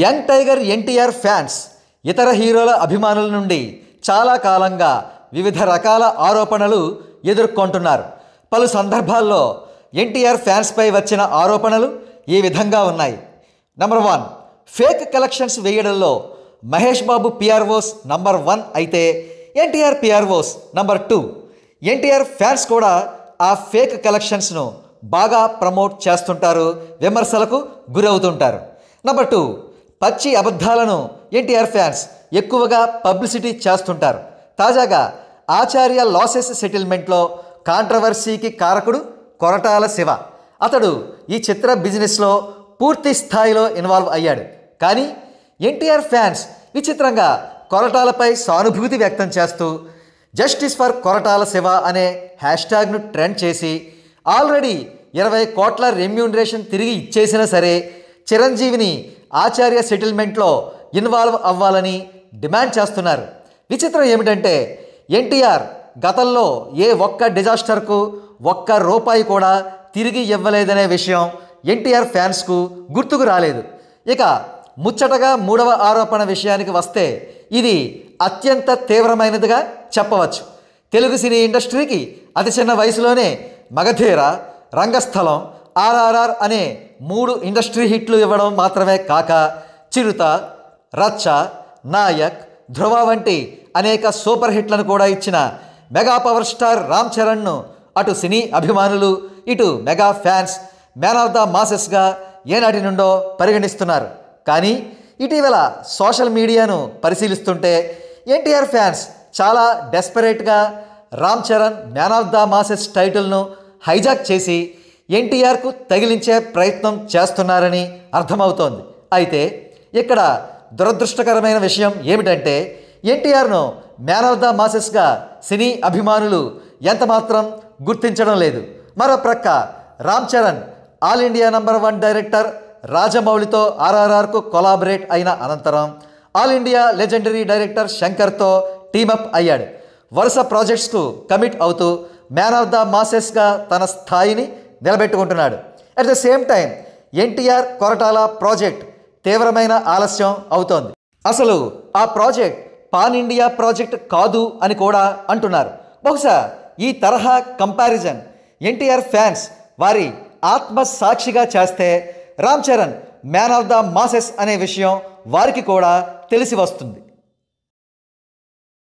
young tiger NTR fans ఇతర హీరోల అభిమానుల నుండి చాలా కాలంగా వివిధ రకాల ఆరోపణలు ఎదుర్కొంటున్నారు పలు సందర్భాల్లో ఎన్టీఆర్ ఫ్యాన్స్పై వచ్చిన ఆరోపణలు ఈ విధంగా ఉన్నాయి నంబర్ వన్ ఫేక్ కలెక్షన్స్ వేయడంలో Mahesh Babu PROs number one అయితే NTR PROs number two NTR fans కూడా ఆ ఫేక్ కలెక్షన్స్ను బాగా ప్రమోట్ చేస్తుంటారు విమర్శలకు గురవుతుంటారు నంబర్ టూ పచ్చి అబద్ధాలను ఎన్టీఆర్ ఫ్యాన్స్ ఎక్కువగా పబ్లిసిటీ చేస్తుంటారు తాజాగా ఆచార్య లాసెస్ సెటిల్మెంట్లో కాంట్రవర్సీకి కారకుడు కొరటాల శివ అతడు ఈ చిత్ర బిజినెస్లో పూర్తి స్థాయిలో ఇన్వాల్వ్ అయ్యాడు కానీ ఎన్టీఆర్ ఫ్యాన్స్ విచిత్రంగా కొరటాలపై సానుభూతి వ్యక్తం చేస్తూ జస్టిస్ ఫర్ కొరటాల శివ అనే హ్యాష్ ట్యాగ్ను ట్రెండ్ చేసి ఆల్రెడీ ఇరవై కోట్ల రెమ్యూనరేషన్ తిరిగి ఇచ్చేసినా సరే చిరంజీవిని ఆచార్య సెటిల్మెంట్లో ఇన్వాల్వ్ అవ్వాలని డిమాండ్ చేస్తున్నారు విచిత్రం ఏమిటంటే ఎన్టీఆర్ గతంలో ఏ ఒక్క డిజాస్టర్కు ఒక్క రూపాయి కూడా తిరిగి ఇవ్వలేదనే విషయం ఎన్టీఆర్ ఫ్యాన్స్కు గుర్తుకు రాలేదు ఇక ముచ్చటగా మూడవ ఆరోపణ విషయానికి వస్తే ఇది అత్యంత తీవ్రమైనదిగా చెప్పవచ్చు తెలుగు సినీ ఇండస్ట్రీకి అతి చిన్న వయసులోనే మగధీర రంగస్థలం ఆర్ఆర్ఆర్ అనే మూడు ఇండస్ట్రీ హిట్లు ఇవ్వడం మాత్రమే కాక చిరుత రచ్చ నాయక్ ధ్రువ వంటి అనేక సూపర్ హిట్లను కూడా ఇచ్చిన మెగా పవర్ స్టార్ రామ్ చరణ్ను అటు సినీ అభిమానులు ఇటు mega fans man of the మాసెస్గా ఏనాటి నుండో పరిగణిస్తున్నారు కానీ ఇటీవల సోషల్ మీడియాను పరిశీలిస్తుంటే ఎన్టీఆర్ ఫ్యాన్స్ చాలా డెస్పరేట్గా Ram Charan man of the masses టైటిల్ను హైజాక్ చేసి ఎన్టీఆర్కు తగిలించే ప్రయత్నం చేస్తున్నారని అర్థమవుతోంది అయితే ఇక్కడ దురదృష్టకరమైన విషయం ఏమిటంటే ఎన్టీఆర్ను మ్యాన్ ఆఫ్ ద మాసెస్గా సినీ అభిమానులు ఎంతమాత్రం గుర్తించడం లేదు మరో ప్రక్క Ram Charan all India number one director రాజమౌళితో ఆర్ఆర్ఆర్కు కొలాబరేట్ అయిన అనంతరం ఆల్ ఇండియా లెజెండరీ డైరెక్టర్ శంకర్తో టీమప్ అయ్యాడు వరుస ప్రాజెక్ట్స్కు కమిట్ అవుతూ మ్యాన్ ఆఫ్ ద మాసెస్గా తన స్థాయిని నిలబెట్టుకుంటున్నాడు at the same time NTR Koratala project తీవ్రమైన ఆలస్యం అవుతోంది అసలు ఆ ప్రాజెక్ట్ పాన్ ఇండియా ప్రాజెక్ట్ కాదు అని కూడా అంటున్నారు బహుశా ఈ తరహా కంపారిజన్ ఎన్టీఆర్ ఫ్యాన్స్ వారి ఆత్మ సాక్షిగా చేస్తే Ram Charan man of the masses అనే విషయం వారికి కూడా తెలిసి వస్తుంది